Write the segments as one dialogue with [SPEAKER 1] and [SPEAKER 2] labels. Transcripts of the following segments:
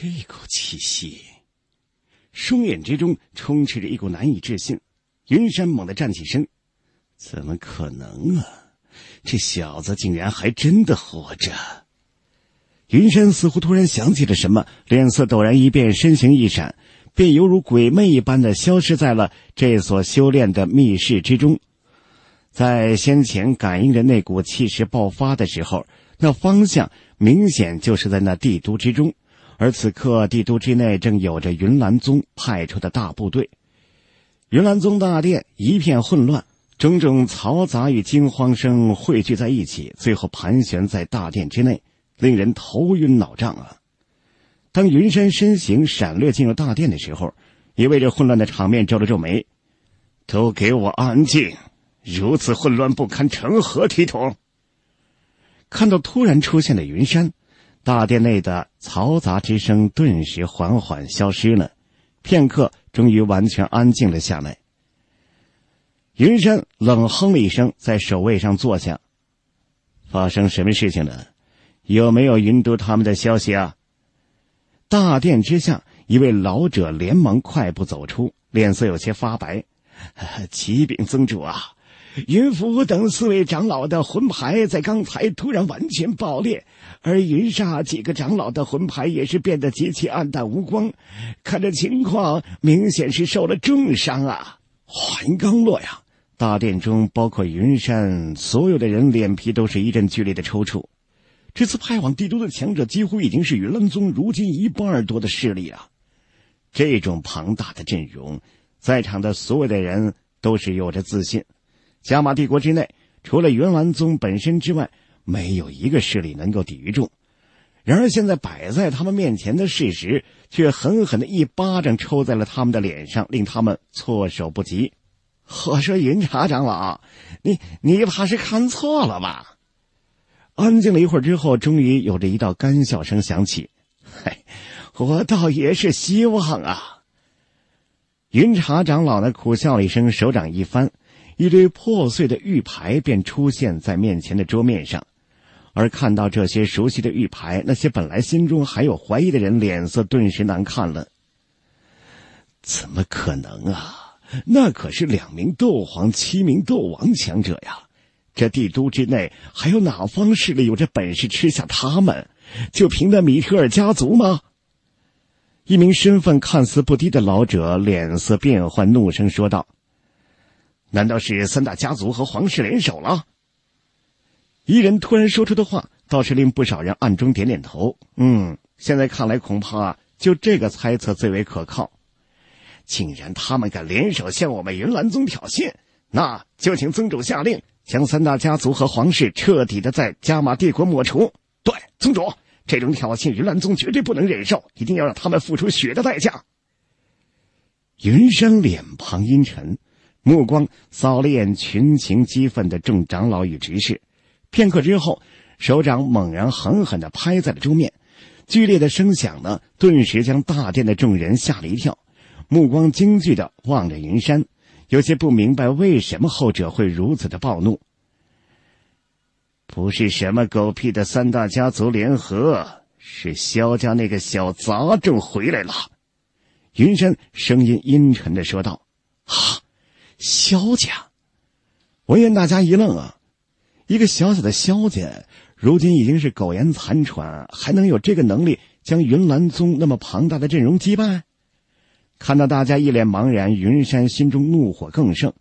[SPEAKER 1] 这股气息，双眼之中充斥着一股难以置信。云山猛地站起身：“怎么可能啊！这小子竟然还真的活着！”云山似乎突然想起了什么，脸色陡然一变，身形一闪，便犹如鬼魅一般的消失在了这所修炼的密室之中。在先前感应着那股气势爆发的时候，那方向明显就是在那帝都之中。而此刻，帝都之内正有着云兰宗派出的大部队，云兰宗大殿一片混乱，种种嘈杂与惊慌声汇聚在一起，最后盘旋在大殿之内，令人头晕脑胀啊！当云山身形闪掠进入大殿的时候，也为这混乱的场面皱了皱眉：“都给我安静，如此混乱不堪，成何体统？”看到突然出现的云山。大殿内的嘈杂之声顿时缓缓消失了，片刻，终于完全安静了下来。云山冷哼了一声，在守卫上坐下。发生什么事情了？有没有云都他们的消息啊？大殿之下，一位老者连忙快步走出，脸色有些发白。启 禀曾主啊！云福等四位长老的魂牌在刚才突然完全爆裂，而云煞几个长老的魂牌也是变得极其暗淡无光，看这情况，明显是受了重伤啊！话音刚落呀，大殿中包括云山所有的人脸皮都是一阵剧烈的抽搐。这次派往帝都的强者几乎已经是云楞宗如今一半多的势力了，这种庞大的阵容，在场的所有的人都是有着自信。加玛帝国之内，除了云兰宗本身之外，没有一个势力能够抵御住。然而，现在摆在他们面前的事实，却狠狠的一巴掌抽在了他们的脸上，令他们措手不及。我说：“云茶长老，你你怕是看错了吧？”安静了一会儿之后，终于有着一道干笑声响起：“ 嘿，我倒也是希望啊。”云茶长老呢，苦笑了一声，手掌一翻。一堆破碎的玉牌便出现在面前的桌面上，而看到这些熟悉的玉牌，那些本来心中还有怀疑的人脸色顿时难看了。怎么可能啊！那可是两名斗皇、七名斗王强者呀！这帝都之内还有哪方势力有这本事吃下他们？就凭那米特尔家族吗？一名身份看似不低的老者脸色变幻，怒声说道。难道是三大家族和皇室联手了？伊人突然说出的话，倒是令不少人暗中点点头。嗯，现在看来，恐怕就这个猜测最为可靠。竟然他们敢联手向我们云兰宗挑衅，那就请宗主下令，将三大家族和皇室彻底的在加玛帝国抹除。对，宗主，这种挑衅云兰宗绝对不能忍受，一定要让他们付出血的代价。云山脸庞阴沉。目光扫了眼群情激愤的众长老与执事，片刻之后，手掌猛然狠狠的拍在了桌面，剧烈的声响呢，顿时将大殿的众人吓了一跳，目光惊惧的望着云山，有些不明白为什么后者会如此的暴怒。不是什么狗屁的三大家族联合，是萧家那个小杂种回来了，云山声音阴沉的说道：“啊。”萧家，闻言，大家一愣啊！一个小小的萧家，如今已经是苟延残喘，还能有这个能力将云岚宗那么庞大的阵容击败？看到大家一脸茫然，云山心中怒火更盛。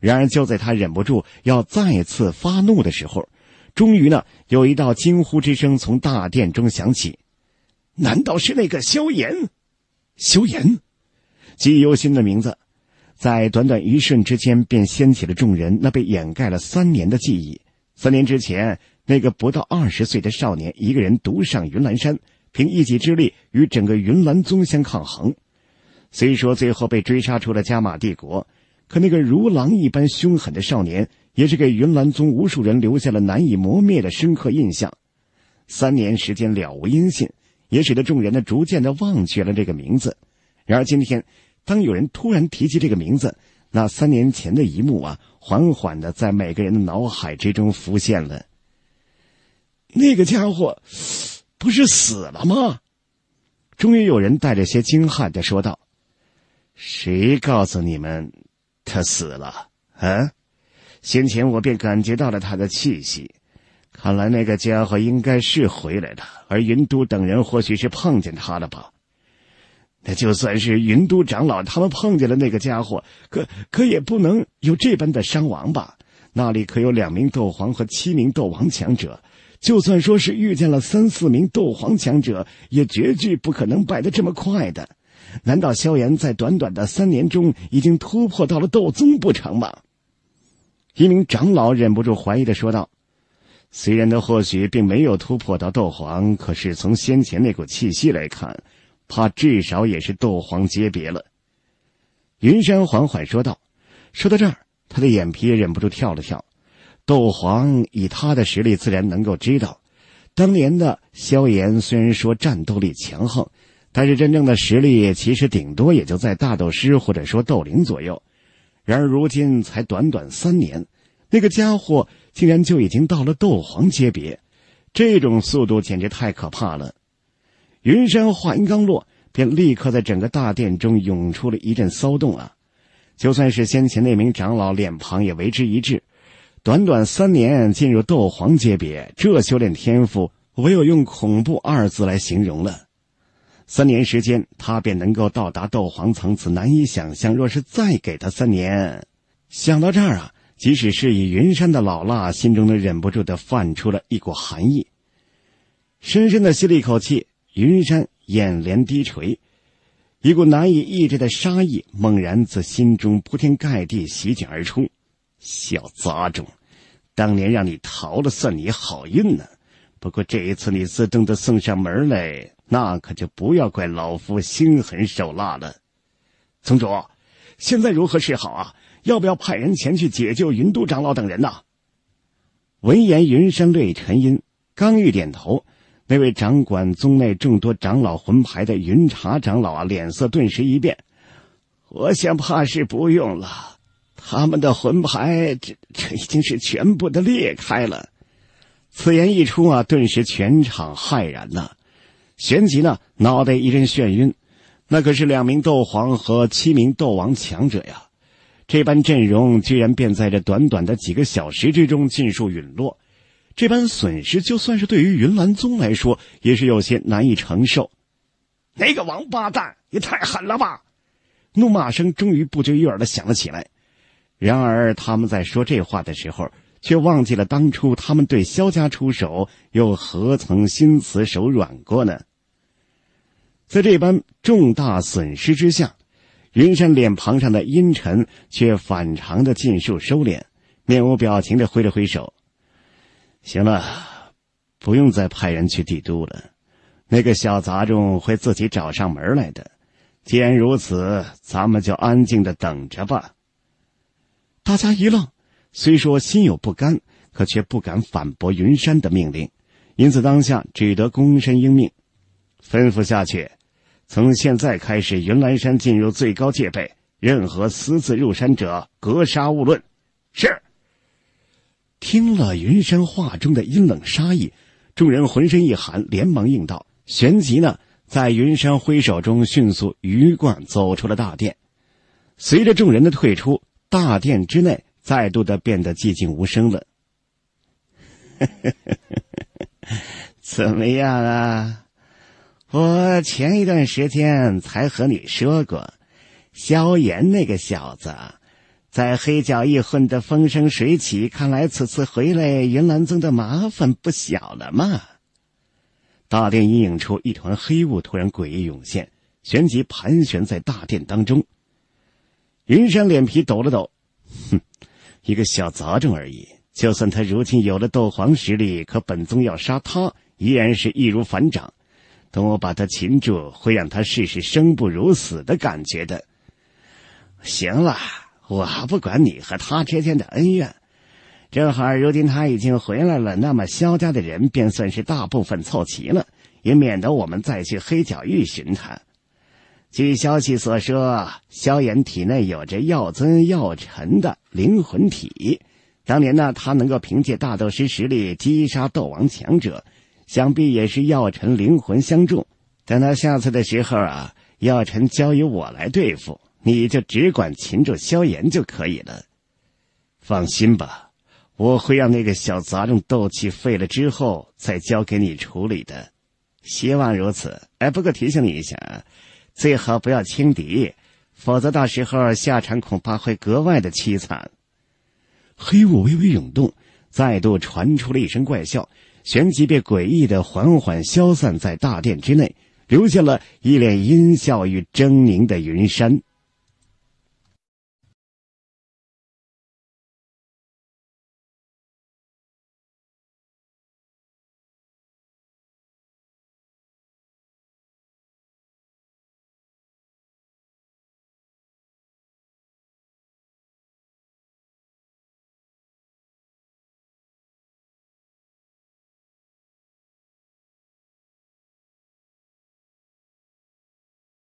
[SPEAKER 1] 然而，就在他忍不住要再次发怒的时候，终于呢，有一道惊呼之声从大殿中响起：“难道是那个萧炎？萧炎，忆犹心的名字。”在短短一瞬之间，便掀起了众人那被掩盖了三年的记忆。三年之前，那个不到二十岁的少年，一个人独上云岚山，凭一己之力与整个云岚宗相抗衡。虽说最后被追杀出了加玛帝国，可那个如狼一般凶狠的少年，也是给云岚宗无数人留下了难以磨灭的深刻印象。三年时间了无音信，也使得众人呢逐渐的忘却了这个名字。然而今天。当有人突然提起这个名字，那三年前的一幕啊，缓缓的在每个人的脑海之中浮现了。那个家伙不是死了吗？终于有人带着些惊骇的说道：“谁告诉你们他死了？啊？先前我便感觉到了他的气息，看来那个家伙应该是回来了，而云都等人或许是碰见他了吧。”那就算是云都长老他们碰见了那个家伙，可可也不能有这般的伤亡吧？那里可有两名斗皇和七名斗王强者，就算说是遇见了三四名斗皇强者，也绝句不可能败得这么快的。难道萧炎在短短的三年中已经突破到了斗宗不成吗？一名长老忍不住怀疑的说道：“虽然他或许并没有突破到斗皇，可是从先前那股气息来看。”怕至少也是斗皇阶别了。”云山缓缓说道。说到这儿，他的眼皮忍不住跳了跳。斗皇，以他的实力，自然能够知道，当年的萧炎虽然说战斗力强横，但是真正的实力其实顶多也就在大斗师或者说斗灵左右。然而如今才短短三年，那个家伙竟然就已经到了斗皇阶别，这种速度简直太可怕了。云山话音刚落，便立刻在整个大殿中涌出了一阵骚动啊！就算是先前那名长老脸庞也为之一滞。短短三年进入斗皇阶别，这修炼天赋唯有用“恐怖”二字来形容了。三年时间，他便能够到达斗皇层次，难以想象。若是再给他三年，想到这儿啊，即使是以云山的老辣，心中都忍不住的泛出了一股寒意。深深的吸了一口气。云山眼帘低垂，一股难以抑制的杀意猛然自心中铺天盖地席卷而出。小杂种，当年让你逃了，算你好运呢。不过这一次你自动的送上门来，那可就不要怪老夫心狠手辣了。宗主，现在如何是好啊？要不要派人前去解救云都长老等人呢？闻言，云山略沉吟，刚欲点头。那位掌管宗内众多长老魂牌的云茶长老啊，脸色顿时一变。我想，怕是不用了。他们的魂牌，这这已经是全部的裂开了。此言一出啊，顿时全场骇然呐。旋即呢，脑袋一阵眩晕。那可是两名斗皇和七名斗王强者呀，这般阵容，居然便在这短短的几个小时之中尽数陨落。这般损失，就算是对于云兰宗来说，也是有些难以承受。那个王八蛋也太狠了吧！怒骂声终于不绝于耳的响了起来。然而，他们在说这话的时候，却忘记了当初他们对萧家出手，又何曾心慈手软过呢？在这般重大损失之下，云山脸庞上的阴沉却反常的尽数收敛，面无表情的挥了挥手。行了，不用再派人去帝都了。那个小杂种会自己找上门来的。既然如此，咱们就安静的等着吧。大家一愣，虽说心有不甘，可却不敢反驳云山的命令，因此当下只得躬身应命。吩咐下去，从现在开始，云岚山进入最高戒备，任何私自入山者格杀勿论。是。听了云山话中的阴冷杀意，众人浑身一寒，连忙应道。旋即呢，在云山挥手中，迅速鱼贯走出了大殿。随着众人的退出，大殿之内再度的变得寂静无声了。怎么样啊？我前一段时间才和你说过，萧炎那个小子。在黑角驿混得风生水起，看来此次回来云兰宗的麻烦不小了嘛。大殿阴影处，一团黑雾突然诡异涌现，旋即盘旋在大殿当中。云山脸皮抖了抖，哼，一个小杂种而已。就算他如今有了斗皇实力，可本宗要杀他依然是易如反掌。等我把他擒住，会让他试试生不如死的感觉的。行了。我不管你和他之间的恩怨，正好如今他已经回来了，那么萧家的人便算是大部分凑齐了，也免得我们再去黑角域寻他。据消息所说，萧炎体内有着药尊、药尘的灵魂体。当年呢，他能够凭借大斗师实力击杀斗王强者，想必也是药尘灵魂相助。等到下次的时候啊，药尘交由我来对付。你就只管擒住萧炎就可以了，放心吧，我会让那个小杂种斗气废了之后再交给你处理的。希望如此。哎，不过提醒你一下，最好不要轻敌，否则到时候下场恐怕会格外的凄惨。黑雾微微涌动，再度传出了一声怪笑，旋即便诡异的缓缓消散在大殿之内，留下了一脸阴笑与狰狞的云山。